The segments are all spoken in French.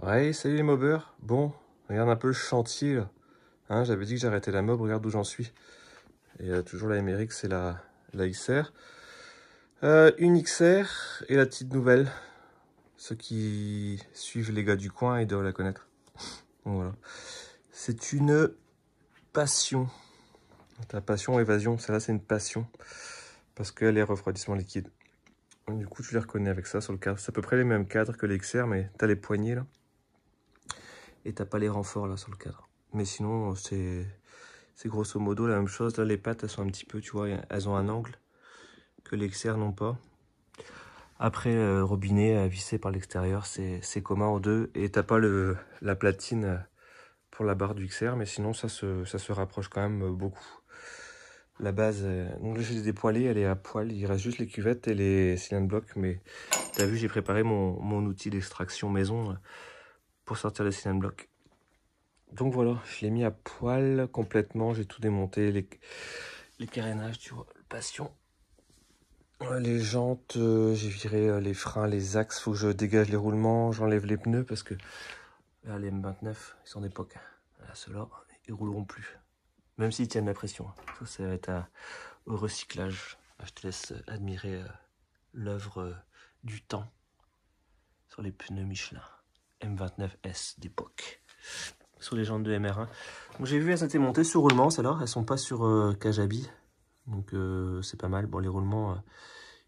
Ouais, salut les mobeurs. Bon, regarde un peu le chantier là. Hein, J'avais dit que j'arrêtais la mob, regarde où j'en suis. Et euh, toujours la MRX c'est la, la XR. Euh, une XR et la petite nouvelle. Ceux qui suivent les gars du coin, ils doivent la connaître. voilà. C'est une passion. Ta passion, évasion, celle-là c'est une passion. Parce qu'elle est refroidissement liquide. Du coup, tu les reconnais avec ça sur le cadre. C'est à peu près les mêmes cadres que les XR, mais tu as les poignées là et t'as pas les renforts là sur le cadre. Mais sinon, c'est grosso modo la même chose. Là, les pattes, elles sont un petit peu, tu vois, elles ont un angle que les XR n'ont pas. Après, euh, robinet à euh, visser par l'extérieur, c'est commun aux deux. Et t'as pas le, la platine euh, pour la barre du XR, mais sinon, ça se, ça se rapproche quand même beaucoup. La base, donc là, j'ai elle est à poil. Il reste juste les cuvettes et les cylindres blocs. Mais t'as vu, j'ai préparé mon, mon outil d'extraction maison pour sortir le cylindre bloc. Donc voilà, je l'ai mis à poil complètement, j'ai tout démonté, les, les carénages, tu vois, le passion. Euh, les jantes, euh, j'ai viré euh, les freins, les axes, faut que je dégage les roulements, j'enlève les pneus parce que les M29, ils sont d'époque. Ceux-là, ils rouleront plus. Même s'ils tiennent la pression. Hein. Ça, ça va être à, au recyclage. Je te laisse admirer l'œuvre du temps sur les pneus Michelin. M29S d'époque sur les jantes de MR1. Donc j'ai vu elles étaient montées sur roulements Alors elles sont pas sur euh, Kajabi. Donc euh, c'est pas mal. Bon les roulements euh,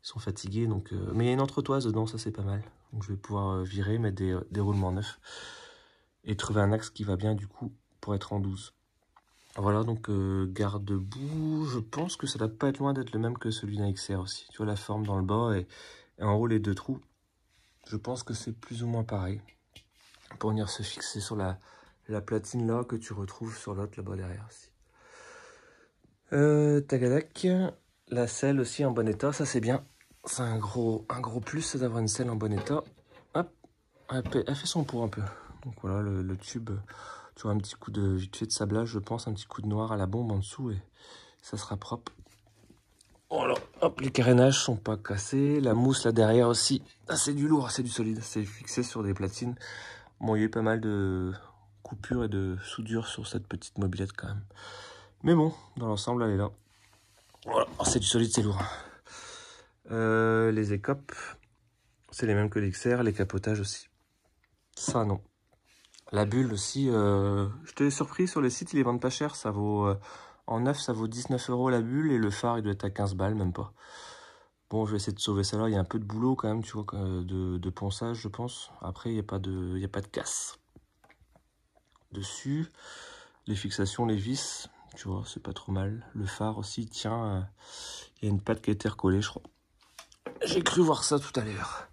ils sont fatigués donc mais il y a une entretoise dedans, ça c'est pas mal. Donc je vais pouvoir virer mettre des, roulements neufs et trouver un axe qui va bien du coup pour être en 12. Voilà donc garde-boue, je pense que ça va pas être loin d'être le même que celui d'un XR aussi. Tu vois la forme dans le bas et, et en haut les deux trous. Je pense que c'est plus ou moins pareil pour venir se fixer sur la, la platine là que tu retrouves sur l'autre là-bas derrière aussi. Euh, la selle aussi en bon état, ça c'est bien. C'est un gros, un gros plus d'avoir une selle en bon état. Hop, elle fait son pour un peu. Donc voilà, le, tube, tu vois un petit coup de de sablage, je pense, un petit coup de noir à la bombe en dessous et ça sera propre. Voilà, hop, les carénages sont pas cassés. La mousse là derrière aussi, ah, c'est du lourd, c'est du solide. C'est fixé sur des platines. Bon, il y a eu pas mal de coupures et de soudures sur cette petite mobilette quand même. Mais bon, dans l'ensemble, elle est là. Oh, c'est du solide, c'est lourd. Hein. Euh, les écopes, c'est les mêmes que l'XR, les capotages aussi. Ça, non. La bulle aussi, euh, je te surpris sur les sites, ils les vendent pas cher. Ça vaut, euh, en neuf, ça vaut 19 euros la bulle et le phare, il doit être à 15 balles, même pas. Bon, je vais essayer de sauver ça là. Il y a un peu de boulot quand même, tu vois, de, ponçage, je pense. Après, il n'y a, pas de, y a pas de casse. Dessus, les fixations, les vis, tu vois, c'est pas trop mal. Le phare aussi, tiens, euh, il y a une patte qui a été recollée, je crois. J'ai cru voir ça tout à l'heure.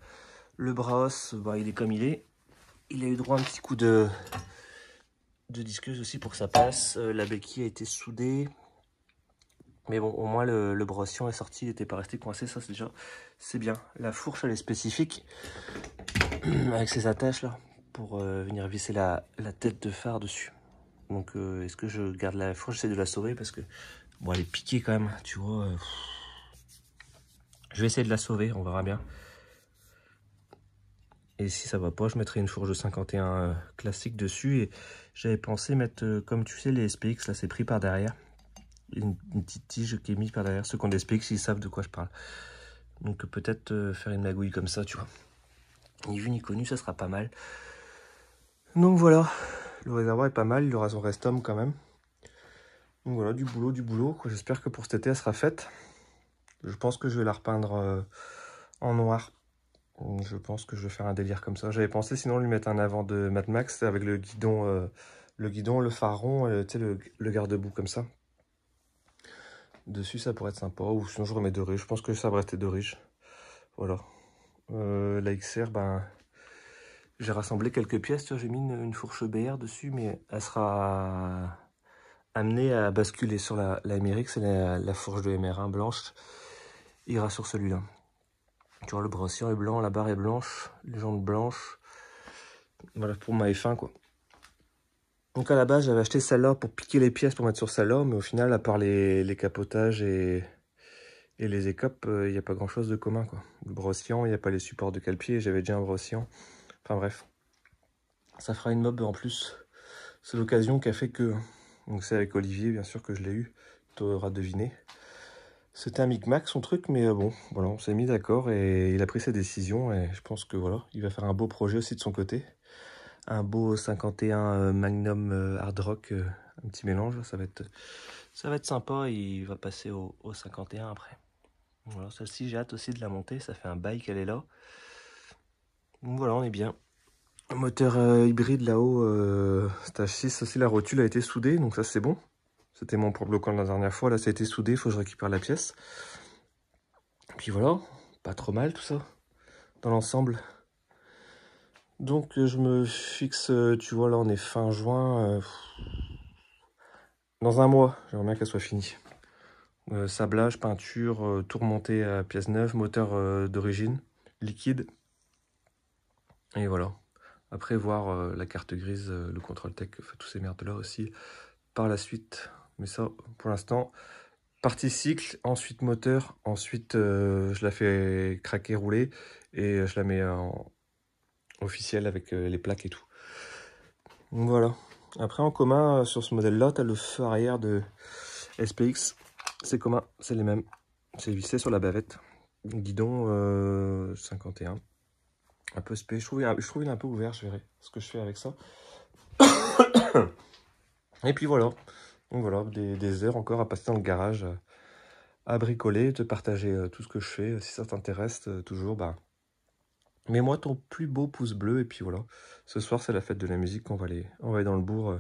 Le bras bah, il est comme il est. Il a eu droit à un petit coup de, de disqueuse aussi pour que ça passe. Euh, la béquille a été soudée. Mais bon, au moins le, le est sorti, il n'était pas resté coincé, ça c'est déjà, c'est bien. La fourche elle est spécifique, avec ses attaches là, pour euh, venir visser la, tête de phare dessus. Donc euh, est-ce que je garde la fourche, j'essaie de la sauver parce que, bon elle est piquée quand même, tu vois. Euh, je vais essayer de la sauver, on verra bien. Et si ça va pas, je mettrai une fourche de 51 classique dessus. Et j'avais pensé mettre, comme tu sais, les SPX, là c'est pris par derrière une, petite tige qui est mise par derrière. Ceux qu'on explique, ils savent de quoi je parle. Donc euh, peut-être euh, faire une magouille comme ça, tu vois. Ni vu ni connu, ça sera pas mal. Donc voilà, le réservoir est pas mal, il aura son homme quand même. Donc voilà, du boulot, du boulot. J'espère que pour cet été, elle sera faite. Je pense que je vais la repeindre euh, en noir. Je pense que je vais faire un délire comme ça. J'avais pensé sinon lui mettre un avant de Mad Max avec le guidon, le guidon, le phare rond, le garde-boue comme ça dessus, ça pourrait être sympa. Ou sinon, je remets deux riches. Je pense que ça va rester deux riches. Voilà. Euh, la XR, ben, j'ai rassemblé quelques pièces. J'ai mis une, fourche BR dessus, mais elle sera amenée à basculer sur la, MRX. La, fourche de MR1 blanche ira sur celui-là. Tu vois, le brossier est blanc, la barre est blanche, les jambes blanches. Voilà, pour ma F1, quoi. Donc à la base, j'avais acheté celle-là pour piquer les pièces pour mettre sur celle-là, mais au final, à part les, les capotages et, et les écopes, euh, il n'y a pas grand-chose de commun. Quoi. Le brossian, il n'y a pas les supports de calpier, j'avais déjà un brossian. Enfin bref, ça fera une mob en plus. C'est l'occasion qui a fait que... Donc c'est avec Olivier, bien sûr, que je l'ai eu. Tu auras deviné. C'était un micmac son truc, mais euh, bon, voilà, on s'est mis d'accord et il a pris sa décision et je pense que voilà, il va faire un beau projet aussi de son côté un beau 51 euh, Magnum euh, Hard Rock, euh, un petit mélange, ça va être, ça va être sympa, il va passer au, 51 après. Voilà, celle-ci j'ai hâte aussi de la monter, ça fait un bail qu'elle est là. voilà, on est bien. Moteur hybride là-haut, stage 6 aussi, la rotule a été soudée, donc ça c'est bon. C'était mon problème quand la dernière fois, là ça a été soudé, faut que je récupère la pièce. Puis voilà, pas trop mal tout ça, dans l'ensemble. Donc euh, je me fixe, euh, tu vois, là on est fin juin. Euh, dans un mois, j'aimerais bien qu'elle soit finie. sablage, peinture, tout remonté à pièce neuve, moteur d'origine, liquide. Et voilà. Après, voir la carte grise, le contrôle tech, tous ces merdes-là aussi, par la suite. Mais ça, pour l'instant, partie cycle, ensuite moteur, ensuite je la fais craquer, rouler, et je la mets en officiel avec euh, les plaques et tout. voilà. Après, en commun, euh, sur ce modèle-là, tu as le feu arrière de SPX. C'est commun, c'est les mêmes. C'est vissé sur la bavette. Guidon 51. Euh, un peu sp Je trouve, un peu ouvert, je verrai ce que je fais avec ça. et puis voilà. Donc voilà, des, des, heures encore à passer dans le garage, à bricoler, te partager tout ce que je fais. Si ça t'intéresse, toujours, bah, Mets-moi ton plus beau pouce bleu. Et puis voilà, ce soir, c'est la fête de la musique. On va aller, on va aller dans le bourg, euh,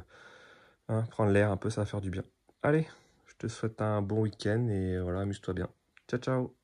hein, prendre l'air un peu, ça va faire du bien. Allez, je te souhaite un bon week-end et voilà, amuse-toi bien. Ciao, ciao